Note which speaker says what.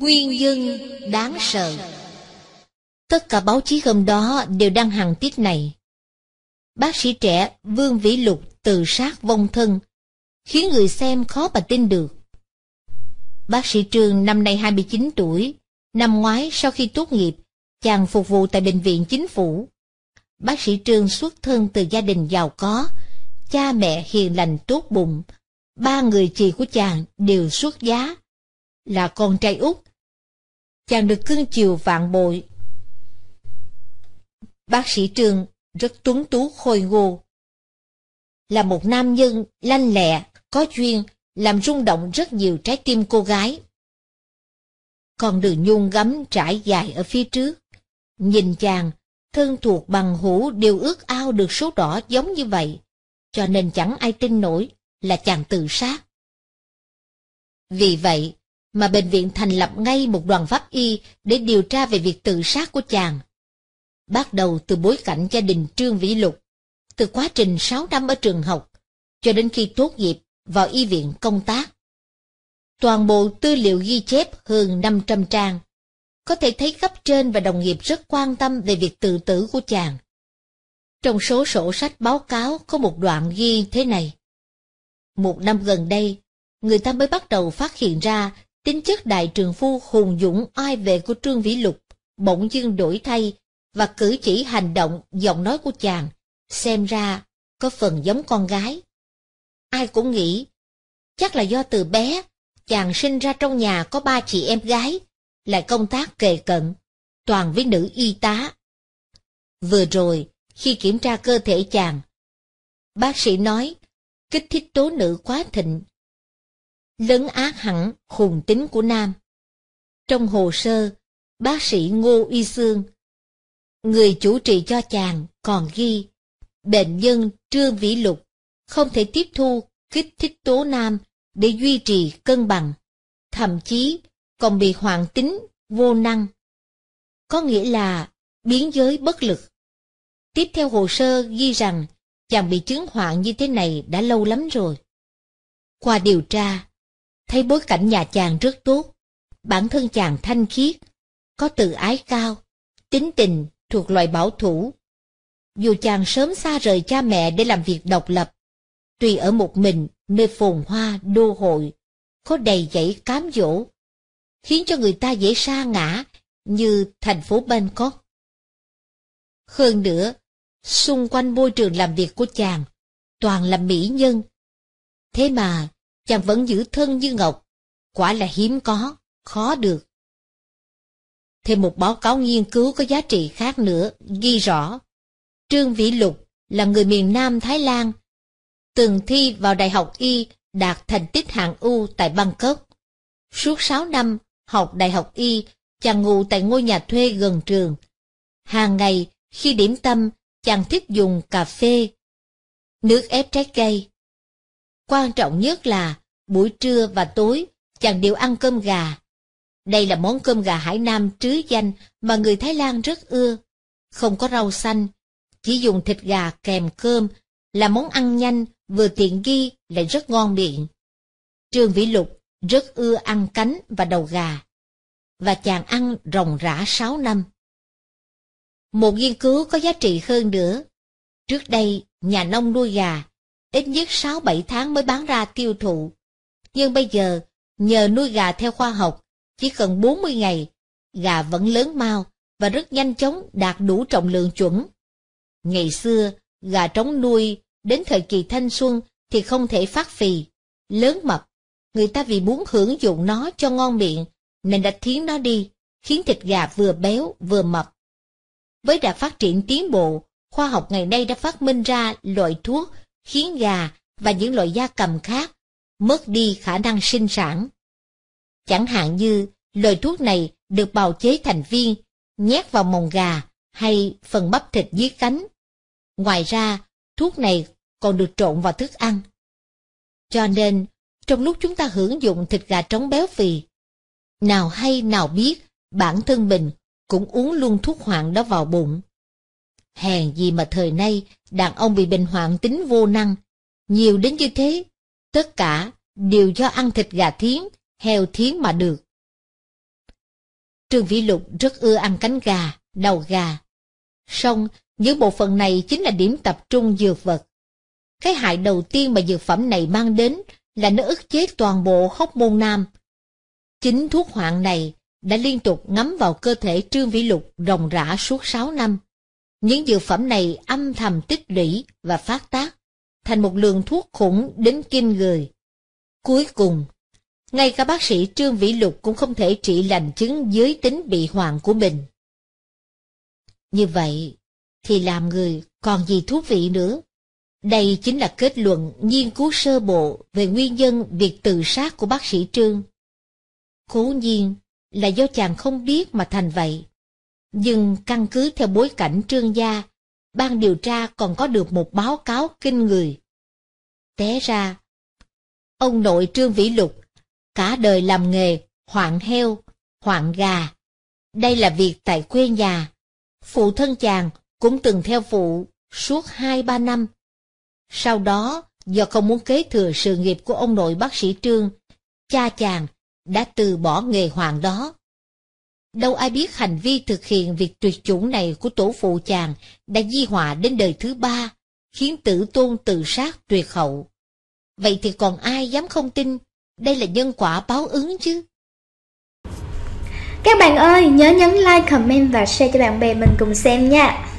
Speaker 1: Nguyên dân đáng sợ Tất cả báo chí hôm đó đều đăng hàng tiết này. Bác sĩ trẻ Vương Vĩ Lục tự sát vong thân, khiến người xem khó mà tin được. Bác sĩ Trương năm nay hai mươi chín tuổi, năm ngoái sau khi tốt nghiệp, chàng phục vụ tại Bệnh viện Chính phủ. Bác sĩ Trương xuất thân từ gia đình giàu có, cha mẹ hiền lành tốt bụng, ba người chị của chàng đều xuất giá, là con trai út. Chàng được cưng chiều vạn bội. Bác sĩ Trương rất tuấn tú khôi ngô. Là một nam nhân lanh lẹ, có duyên, làm rung động rất nhiều trái tim cô gái. Con đường nhung gấm trải dài ở phía trước. Nhìn chàng, thân thuộc bằng hữu đều ước ao được số đỏ giống như vậy, cho nên chẳng ai tin nổi là chàng tự sát. Vì vậy, mà bệnh viện thành lập ngay một đoàn pháp y để điều tra về việc tự sát của chàng. Bắt đầu từ bối cảnh gia đình Trương Vĩ Lục, từ quá trình 6 năm ở trường học, cho đến khi tốt nghiệp vào y viện công tác. Toàn bộ tư liệu ghi chép hơn 500 trang, có thể thấy cấp trên và đồng nghiệp rất quan tâm về việc tự tử của chàng. Trong số sổ sách báo cáo có một đoạn ghi thế này. Một năm gần đây, người ta mới bắt đầu phát hiện ra tính chất đại trường phu hùng dũng oai vệ của Trương Vĩ Lục bỗng dưng đổi thay và cử chỉ hành động giọng nói của chàng xem ra có phần giống con gái. Ai cũng nghĩ chắc là do từ bé chàng sinh ra trong nhà có ba chị em gái lại công tác kề cận toàn với nữ y tá. Vừa rồi khi kiểm tra cơ thể chàng bác sĩ nói kích thích tố nữ quá thịnh lấn át hẳn hùng tính của Nam. Trong hồ sơ, bác sĩ Ngô Y Sương, người chủ trị cho chàng còn ghi, bệnh nhân Trương Vĩ Lục không thể tiếp thu kích thích tố Nam để duy trì cân bằng, thậm chí còn bị hoạn tính vô năng. Có nghĩa là biến giới bất lực. Tiếp theo hồ sơ ghi rằng chàng bị chứng hoạn như thế này đã lâu lắm rồi. Qua điều tra, thấy bối cảnh nhà chàng rất tốt, bản thân chàng thanh khiết, có tự ái cao, tính tình thuộc loại bảo thủ. Dù chàng sớm xa rời cha mẹ để làm việc độc lập, tuy ở một mình nơi phồn hoa đô hội, có đầy dẫy cám dỗ, khiến cho người ta dễ sa ngã như thành phố Bangkok. Hơn nữa, xung quanh môi trường làm việc của chàng, toàn là mỹ nhân. Thế mà, chàng vẫn giữ thân như ngọc, quả là hiếm có, khó được. Thêm một báo cáo nghiên cứu có giá trị khác nữa, ghi rõ, Trương Vĩ Lục là người miền Nam Thái Lan, từng thi vào Đại học Y đạt thành tích hạng U tại Bangkok. Suốt sáu năm học Đại học Y, chàng ngủ tại ngôi nhà thuê gần trường. Hàng ngày, khi điểm tâm, chàng thích dùng cà phê, nước ép trái cây. Quan trọng nhất là buổi trưa và tối chàng đều ăn cơm gà. Đây là món cơm gà Hải Nam trứ danh mà người Thái Lan rất ưa. Không có rau xanh, chỉ dùng thịt gà kèm cơm là món ăn nhanh, vừa tiện ghi lại rất ngon miệng. Trương Vĩ Lục rất ưa ăn cánh và đầu gà, và chàng ăn ròng rã sáu năm. Một nghiên cứu có giá trị hơn nữa. Trước đây, nhà nông nuôi gà ít nhất 6-7 tháng mới bán ra tiêu thụ. Nhưng bây giờ, nhờ nuôi gà theo khoa học, chỉ cần 40 ngày, gà vẫn lớn mau và rất nhanh chóng đạt đủ trọng lượng chuẩn. Ngày xưa, gà trống nuôi đến thời kỳ thanh xuân thì không thể phát phì, lớn mập. Người ta vì muốn hưởng dụng nó cho ngon miệng nên đã thiến nó đi, khiến thịt gà vừa béo vừa mập. Với đã phát triển tiến bộ, khoa học ngày nay đã phát minh ra loại thuốc khiến gà và những loại gia cầm khác mất đi khả năng sinh sản. Chẳng hạn như loại thuốc này được bào chế thành viên, nhét vào mồng gà hay phần bắp thịt dưới cánh. Ngoài ra, thuốc này còn được trộn vào thức ăn. Cho nên, trong lúc chúng ta hưởng dụng thịt gà trống béo phì, nào hay nào biết bản thân mình cũng uống luôn thuốc hoạn đó vào bụng. Hèn gì mà thời nay, đàn ông bị bệnh hoạn tính vô năng. Nhiều đến như thế, tất cả đều do ăn thịt gà thiến, heo thiến mà được. Trương Vĩ Lục rất ưa ăn cánh gà, đầu gà. Song, những bộ phận này chính là điểm tập trung dược vật. Cái hại đầu tiên mà dược phẩm này mang đến là nó ức chế toàn bộ hóc môn nam. Chính thuốc hoạn này đã liên tục ngấm vào cơ thể Trương Vĩ Lục ròng rã suốt sáu năm. Những dược phẩm này âm thầm tích lũy và phát tác, thành một lượng thuốc khủng đến kinh người. Cuối cùng, ngay cả bác sĩ Trương Vĩ Lục cũng không thể trị lành chứng giới tính bị hoạn của mình. Như vậy, thì làm người còn gì thú vị nữa? Đây chính là kết luận nghiên cứu sơ bộ về nguyên nhân việc tự sát của bác sĩ Trương. Cố nhiên là do chàng không biết mà thành vậy. Nhưng căn cứ theo bối cảnh trương gia, ban điều tra còn có được một báo cáo kinh người. Té ra, ông nội Trương Vĩ Lục, cả đời làm nghề hoạn heo, hoạn gà. Đây là việc tại quê nhà. Phụ thân chàng cũng từng theo phụ suốt hai ba năm. Sau đó, do không muốn kế thừa sự nghiệp của ông nội bác sĩ Trương, cha chàng đã từ bỏ nghề hoàng đó Đâu ai biết hành vi thực hiện việc tuyệt chủng này của tổ phụ chàng đã di họa đến đời thứ ba, khiến tử tôn tự sát tuyệt hậu. Vậy thì còn ai dám không tin, đây là nhân quả báo ứng chứ? Các bạn ơi, nhớ nhấn like, comment và share cho bạn bè mình cùng xem nha!